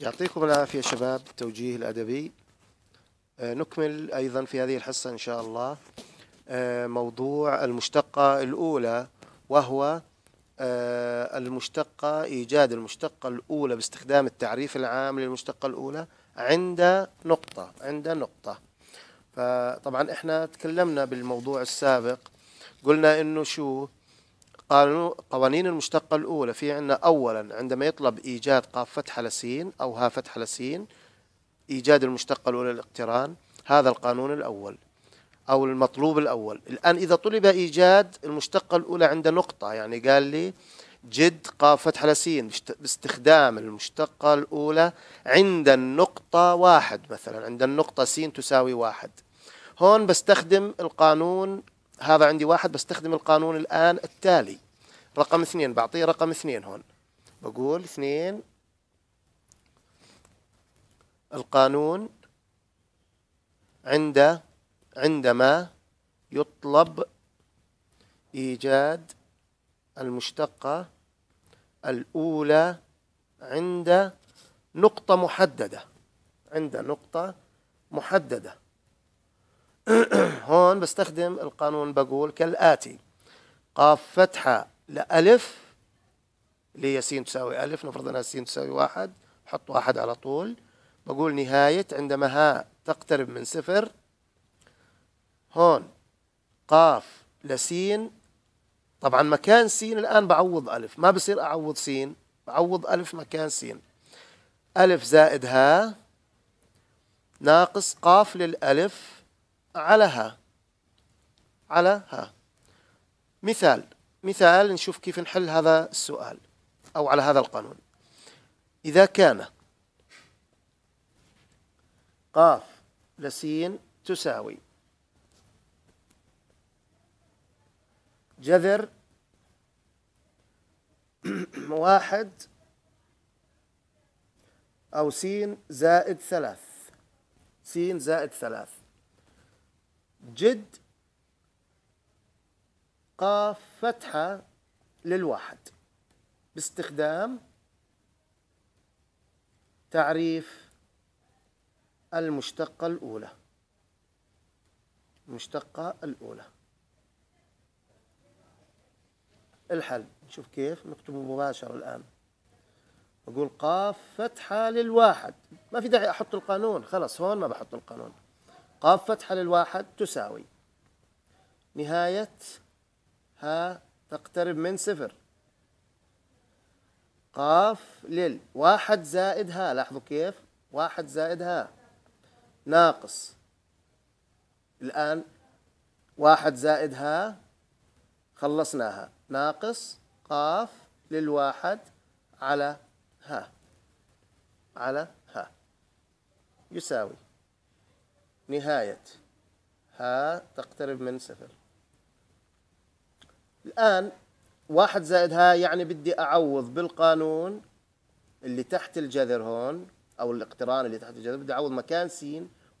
يعطيكم العافية شباب التوجيه الأدبي آه، نكمل أيضا في هذه الحصة إن شاء الله آه، موضوع المشتقة الأولى وهو آه، المشتقة إيجاد المشتقة الأولى باستخدام التعريف العام للمشتقة الأولى عند نقطة عند نقطة فطبعا إحنا تكلمنا بالموضوع السابق قلنا إنه شو قوانين المشتقة الأولى في عندنا أولا عندما يطلب إيجاد قاف فتحة لسين أو ها فتحة لسين إيجاد المشتقة الأولى للاقتران هذا القانون الأول أو المطلوب الأول الآن إذا طلب إيجاد المشتقة الأولى عند نقطة يعني قال لي جد قاف فتحة لسين باستخدام المشتقة الأولى عند النقطة واحد مثلا عند النقطة سين تساوي واحد هون بستخدم القانون هذا عندي واحد بستخدم القانون الآن التالي رقم اثنين بعطيه رقم اثنين هون بقول اثنين القانون عند عندما يطلب إيجاد المشتقة الأولى عند نقطة محددة عند نقطة محددة هون بستخدم القانون بقول كالآتي قاف فتحة لألف اللي هي س تساوي ألف نفرض أنها س تساوي واحد حط واحد على طول بقول نهاية عندما ها تقترب من صفر هون قاف لسين طبعا مكان سين الآن بعوض ألف ما بصير أعوض سين بعوض ألف مكان سين ألف زائد ها ناقص قاف للألف على ها على ها مثال مثال نشوف كيف نحل هذا السؤال أو على هذا القانون إذا كان قاف لسين تساوي جذر واحد أو سين زائد ثلاث سين زائد ثلاث جد قاف فتحة للواحد باستخدام تعريف المشتقة الأولى المشتقة الأولى الحل نشوف كيف نكتبه مباشرة الآن أقول قاف فتحة للواحد ما في داعي أحط القانون خلاص هون ما بحط القانون قاف فتحة للواحد تساوي نهاية ها تقترب من صفر قاف لل واحد زائد ها لاحظوا كيف واحد زائد ها ناقص الآن واحد زائد ها خلصناها ناقص قاف للواحد على ها على ها يساوي نهاية ها تقترب من صفر الآن واحد زائد ها يعني بدي أعوض بالقانون اللي تحت الجذر هون أو الاقتران اللي تحت الجذر بدي أعوض مكان س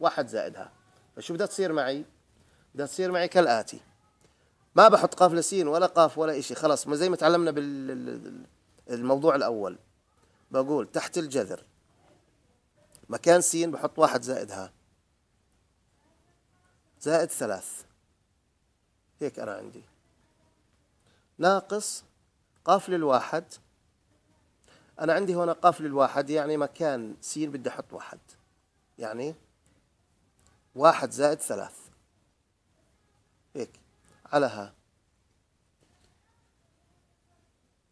واحد زائد ها فشو بدها تصير معي؟ بدها تصير معي كالآتي ما بحط قاف لسين ولا قاف ولا إشي خلاص ما زي ما تعلمنا بالموضوع الأول بقول تحت الجذر مكان س بحط واحد زائد ها زائد ثلاث هيك أنا عندي ناقص قاف للواحد أنا عندي هنا قاف للواحد يعني مكان س بدي أحط واحد يعني واحد زائد ثلاث هيك على ها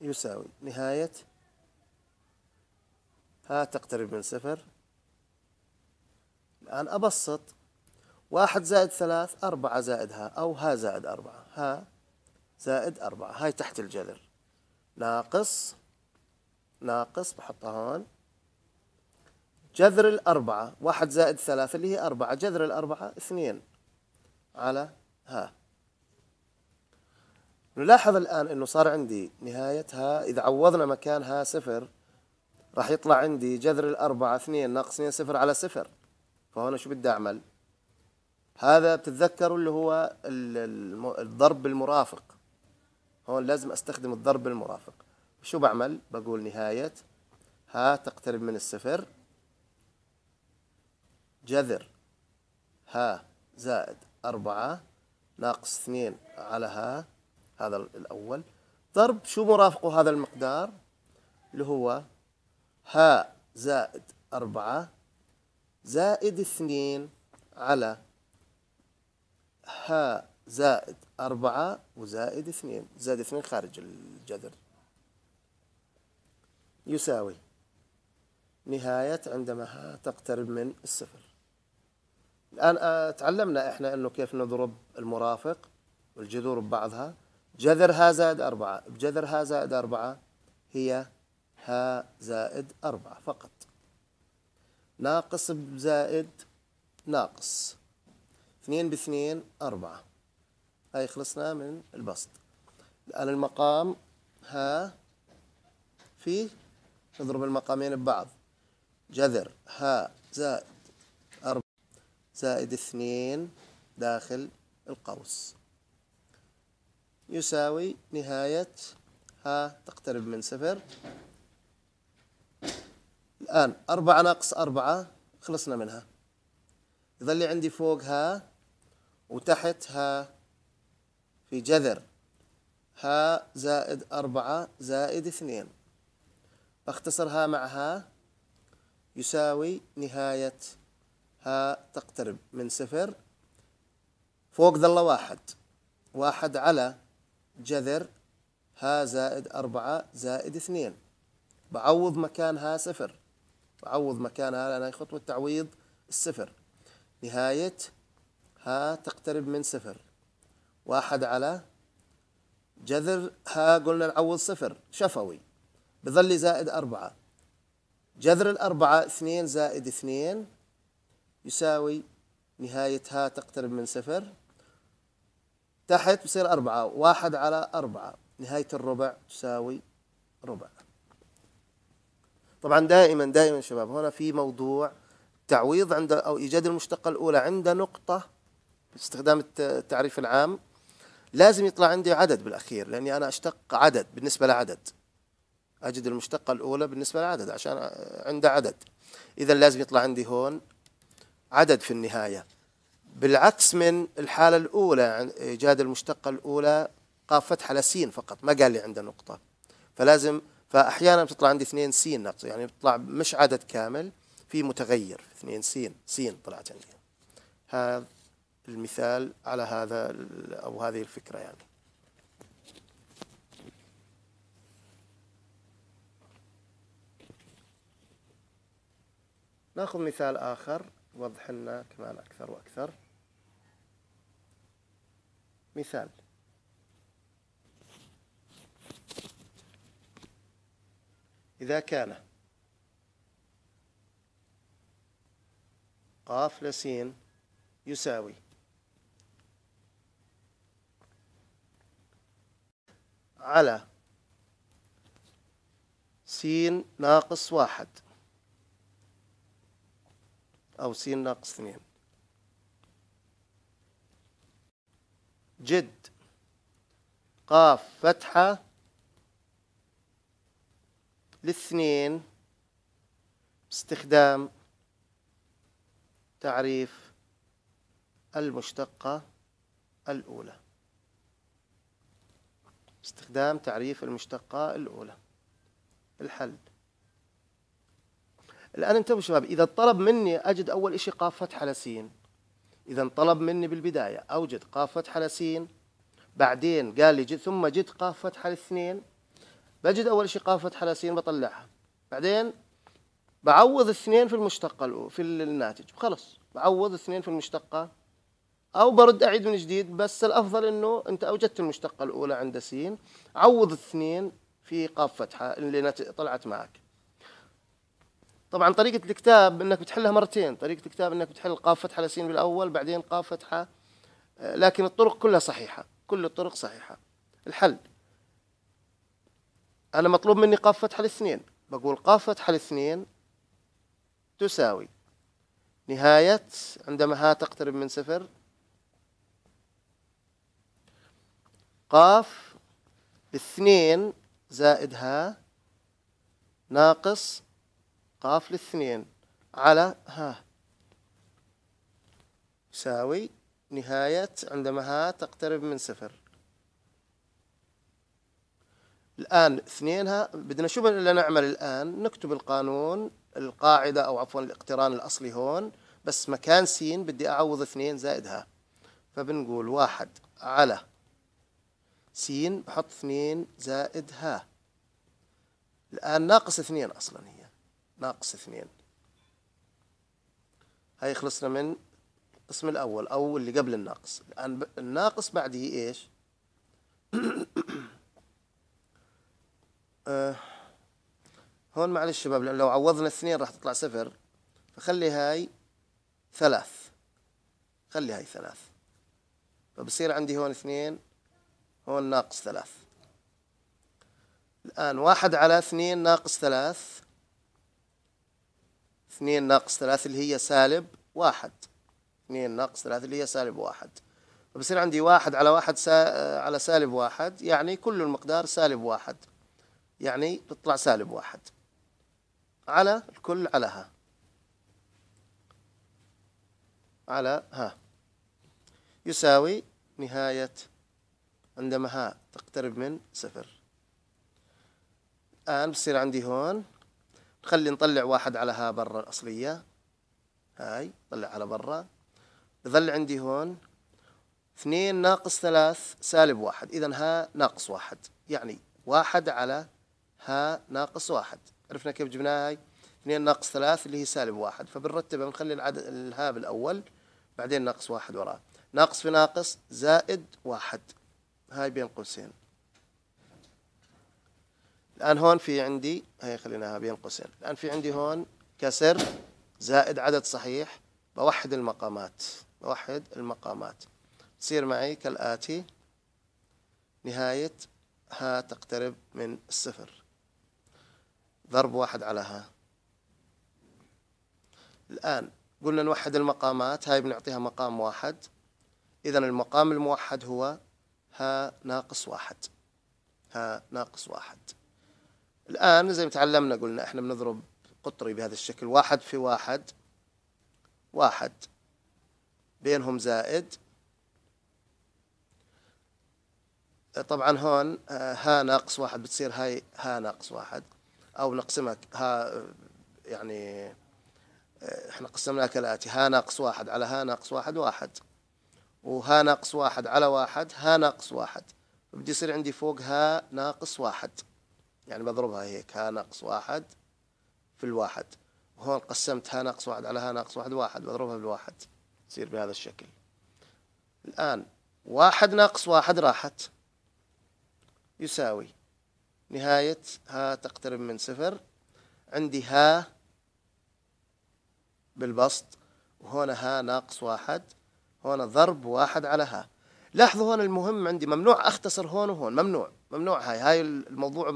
يساوي نهاية ها تقترب من صفر الآن أبسط واحد زائد ثلاث أربعة زائد ها أو ها زائد أربعة ها زائد أربعة هاي تحت الجذر ناقص ناقص بحطها هون جذر الأربعة واحد زائد ثلاثة اللي هي أربعة جذر الأربعة اثنين على ها نلاحظ الآن أنه صار عندي نهاية ها إذا عوضنا مكان ها صفر راح يطلع عندي جذر الأربعة اثنين ناقص اثنين صفر على صفر فهنا شو بدي أعمل هذا بتتذكروا اللي هو الضرب المرافق هون لازم استخدم الضرب المرافق شو بعمل بقول نهاية ها تقترب من الصفر جذر ها زائد أربعة ناقص اثنين على ها هذا الأول ضرب شو مرافقه هذا المقدار اللي هو ها زائد أربعة زائد اثنين على ها زائد أربعة وزائد اثنين زائد اثنين خارج الجذر يساوي نهاية عندما ها تقترب من الصفر الآن آه، تعلمنا إحنا أنه كيف نضرب المرافق والجذور ببعضها جذر ها زائد أربعة بجذر ها زائد أربعة هي ها زائد أربعة فقط ناقص بزائد ناقص 2 باثنين أربعة هاي خلصنا من البسط الآن المقام ها في نضرب المقامين ببعض جذر ها زائد أربعة زائد اثنين داخل القوس يساوي نهاية ها تقترب من صفر الآن أربعة ناقص أربعة خلصنا منها يظل عندي فوق ها وتحت ها في جذر ها زائد أربعة زائد اثنين باختصرها مع ها يساوي نهاية ها تقترب من صفر فوق ظل واحد واحد على جذر ها زائد أربعة زائد اثنين بعوض مكان ها صفر بعوض مكان ها لأن خطوة تعويض الصفر نهاية ها تقترب من صفر واحد على جذر ها قلنا نعوض صفر شفوي بظل زائد أربعة جذر الأربعة اثنين زائد اثنين يساوي نهاية ها تقترب من صفر تحت بصير أربعة واحد على أربعة نهاية الربع تساوي ربع طبعا دائما دائما شباب هنا في موضوع تعويض عند أو إيجاد المشتقة الأولى عند نقطة باستخدام التعريف العام لازم يطلع عندي عدد بالاخير لاني انا اشتق عدد بالنسبه لعدد اجد المشتقه الاولى بالنسبه لعدد عشان عنده عدد اذا لازم يطلع عندي هون عدد في النهايه بالعكس من الحاله الاولى ايجاد المشتقه الاولى قاف فتحه لسين فقط ما قال لي عنده نقطه فلازم فاحيانا بتطلع عندي اثنين سين نقص يعني بتطلع مش عدد كامل في متغير اثنين سين سين طلعت عندي هذا المثال على هذا أو هذه الفكرة يعني ناخذ مثال آخر يوضح لنا كمان أكثر وأكثر مثال إذا كان قاف لسين يساوي على س ناقص واحد أو س ناقص اثنين جد قاف فتحة للاثنين باستخدام تعريف المشتقة الأولى استخدام تعريف المشتقة الأولى الحل الآن انتبهوا شباب إذا طلب مني أجد أول إشي قاف فتحة على سين إذا طلب مني بالبداية أوجد قاف فتحة على سين بعدين قال لي جد ثم جد قاف فتحة على الاثنين بجد أول شيء قاف فتحة على سين بطلعها بعدين بعوض اثنين في المشتقة في الناتج خلص بعوض اثنين في المشتقة او برد اعيد من جديد بس الافضل انه انت اوجدت المشتقه الاولى عند س عوض الاثنين في قاف فتحه اللي طلعت معك طبعا طريقه الكتاب انك بتحلها مرتين طريقه الكتاب انك بتحل قاف فتحه لسين بالاول بعدين قاف فتحه لكن الطرق كلها صحيحه كل الطرق صحيحه الحل انا مطلوب مني قاف فتحه الاثنين بقول قاف فتحه الاثنين تساوي نهايه عندما ها تقترب من صفر قاف اثنين زائد ها ناقص قاف الاثنين على ها يساوي نهاية عندما ها تقترب من صفر الآن اثنين ها بدنا شو بدنا نعمل الآن نكتب القانون القاعدة أو عفوا الاقتران الأصلي هون بس مكان سين بدي أعوض اثنين زائد ها فبنقول واحد على س بحط اثنين زائد ها الآن ناقص اثنين أصلا هي ناقص اثنين هاي خلصنا من القسم الأول أو اللي قبل الناقص الآن الناقص بعده إيش آه، هون معلش شباب لأن لو عوضنا اثنين راح تطلع صفر فخلي هاي ثلاث خلي هاي ثلاث فبصير عندي هون اثنين هو الناقص ثلاث الآن واحد على اثنين ناقص ثلاث اثنين ناقص ثلاث اللي هي سالب واحد اثنين ناقص ثلاث اللي هي سالب واحد فبصير طيب عندي واحد على واحد سا... آه، على سالب واحد يعني كل المقدار سالب واحد يعني بتطلع سالب واحد على الكل على ها على ها يساوي نهاية عندما ها تقترب من صفر الآن بصير عندي هون نخلي نطلع واحد على ها برا الأصلية هاي طلع على برا يظل عندي هون اثنين ناقص ثلاث سالب واحد إذا ها ناقص واحد يعني واحد على ها ناقص واحد عرفنا كيف جبناها هاي اثنين ناقص ثلاث اللي هي سالب واحد فبنرتبها بنخلي العدد الها بالأول بعدين ناقص واحد وراه ناقص في ناقص زائد واحد هاي بين قوسين الآن هون في عندي هي خليناها بين قوسين الآن في عندي هون كسر زائد عدد صحيح بوحد المقامات بوحد المقامات تصير معي كالآتي نهاية ها تقترب من الصفر ضرب واحد على ها الآن قلنا نوحد المقامات هاي بنعطيها مقام واحد إذا المقام الموحد هو ها ناقص واحد ها ناقص واحد الآن زي ما تعلمنا قلنا احنا بنضرب قطري بهذا الشكل واحد في واحد واحد بينهم زائد طبعا هون آه، ها ناقص واحد بتصير هاي ها ناقص واحد أو نقسمها ها يعني آه، احنا قسمناها كالآتي ها ناقص واحد على ها ناقص واحد واحد وها ناقص واحد على واحد ها ناقص واحد بدي يصير عندي فوق ها ناقص واحد يعني بضربها هيك ها ناقص واحد في الواحد وهون قسمت ها ناقص واحد على ها ناقص واحد واحد بضربها بالواحد تصير بهذا الشكل الآن واحد ناقص واحد راحت يساوي نهاية ها تقترب من صفر عندي ها بالبسط وهنا ها ناقص واحد هون ضرب واحد على ها لاحظوا هون المهم عندي ممنوع أختصر هون وهون ممنوع ممنوع هاي هاي الموضوع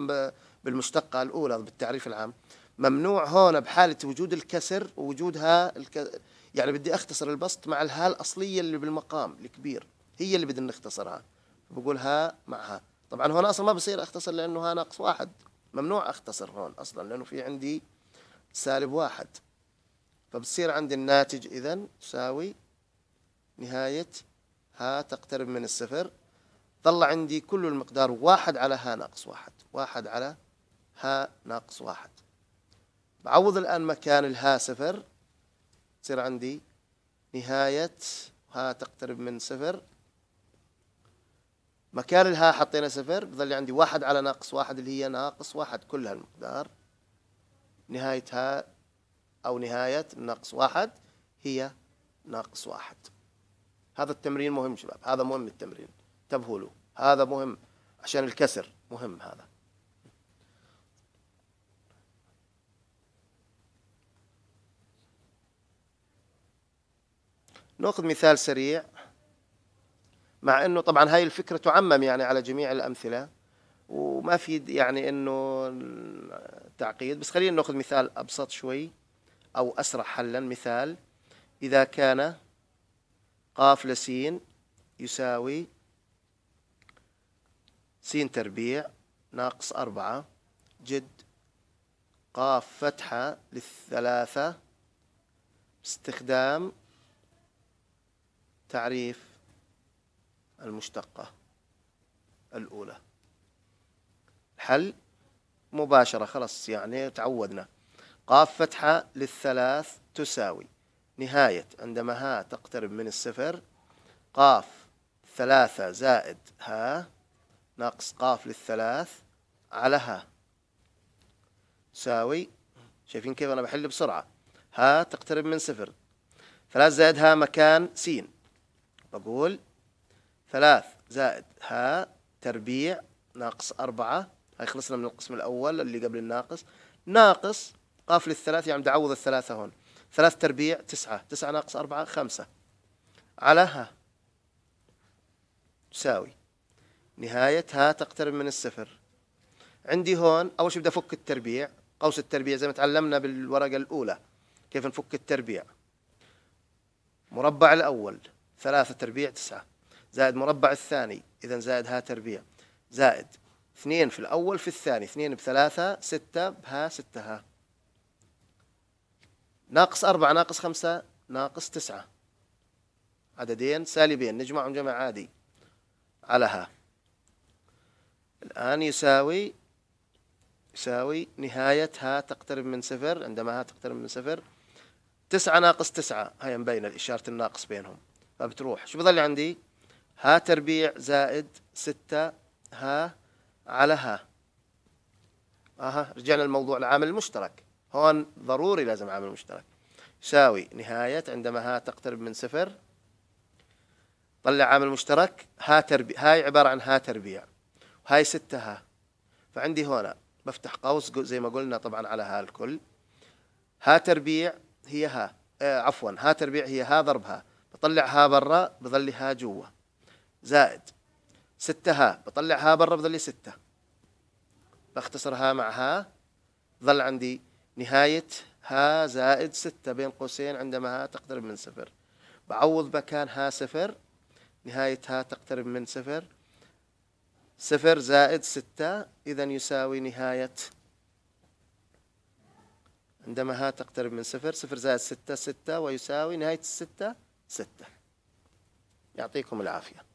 بالمشتقة الأولى بالتعريف العام ممنوع هون بحالة وجود الكسر ووجودها الك... يعني بدي أختصر البسط مع الهاء الأصلية اللي بالمقام الكبير هي اللي بدنا نختصرها بقول ها مع ها طبعا هون أصلا ما بصير أختصر لأنه ها ناقص واحد ممنوع أختصر هون أصلا لأنه في عندي سالب واحد فبصير عندي الناتج إذا تساوي نهاية ها تقترب من الصفر ظل عندي كل المقدار واحد على ها ناقص واحد واحد على ها ناقص واحد بعوض الآن مكان الها صفر تصير عندي نهاية ها تقترب من صفر مكان الها حطينا صفر بظل عندي واحد على ناقص واحد اللي هي ناقص واحد كل هالمقدار نهايتها أو نهاية ناقص واحد هي ناقص واحد هذا التمرين مهم شباب هذا مهم التمرين انتبهوا له هذا مهم عشان الكسر مهم هذا ناخذ مثال سريع مع انه طبعا هاي الفكره تعمم يعني على جميع الامثله وما في يعني انه تعقيد بس خلينا ناخذ مثال ابسط شوي او اسرع حلا مثال اذا كان قاف لسين يساوي سين تربيع ناقص أربعة جد قاف فتحة للثلاثة باستخدام تعريف المشتقة الأولى الحل مباشرة خلاص يعني تعودنا قاف فتحة للثلاث تساوي نهاية عندما ها تقترب من الصفر قاف ثلاثة زائد ها ناقص قاف للثلاث على ها تساوي شايفين كيف أنا بحل بسرعة ها تقترب من صفر ثلاث زائد ها مكان سين بقول ثلاث زائد ها تربيع ناقص أربعة هاي خلصنا من القسم الأول اللي قبل الناقص ناقص قاف للثلاث يعني بدي أعوض الثلاثة هون ثلاث تربيع تسعة تسعة ناقص أربعة خمسة على ها تساوي نهاية ها تقترب من الصفر عندي هون أول شيء بدي أفك التربيع قوس التربيع زي ما تعلمنا بالورقة الأولى كيف نفك التربيع مربع الأول ثلاثة تربيع تسعة زائد مربع الثاني إذا زائد ها تربيع زائد اثنين في الأول في الثاني اثنين بثلاثة ستة بها ستة ها ناقص أربعة ناقص خمسة ناقص تسعة عددين سالبين نجمعهم جمع عادي على ها الآن يساوي يساوي نهاية ها تقترب من صفر عندما ها تقترب من صفر تسعة ناقص تسعة هي مبينة الإشارة الناقص بينهم فبتروح شو بضل عندي ها تربيع زائد ستة ها على ها اها رجعنا لموضوع العامل المشترك هون ضروري لازم عامل مشترك يساوي نهاية عندما ها تقترب من صفر طلع عامل مشترك ها تربيع هاي عبارة عن ها تربيع هاي ستة ها فعندي هنا بفتح قوس زي ما قلنا طبعا على ها الكل ها تربيع هي ها آه عفوا ها تربيع هي ها ضرب ها بطلع ها برا بظل ها جوا زائد ستة ها بطلع ها برا بظل ستة بختصر ها مع ها ظل عندي نهاية ها زائد ستة بين قوسين عندما ها تقترب من صفر بعوض مكان ها صفر نهاية ها تقترب من صفر صفر زائد ستة إذا يساوي نهاية عندما ها تقترب من صفر صفر زائد ستة ستة ويساوي نهاية الستة ستة يعطيكم العافية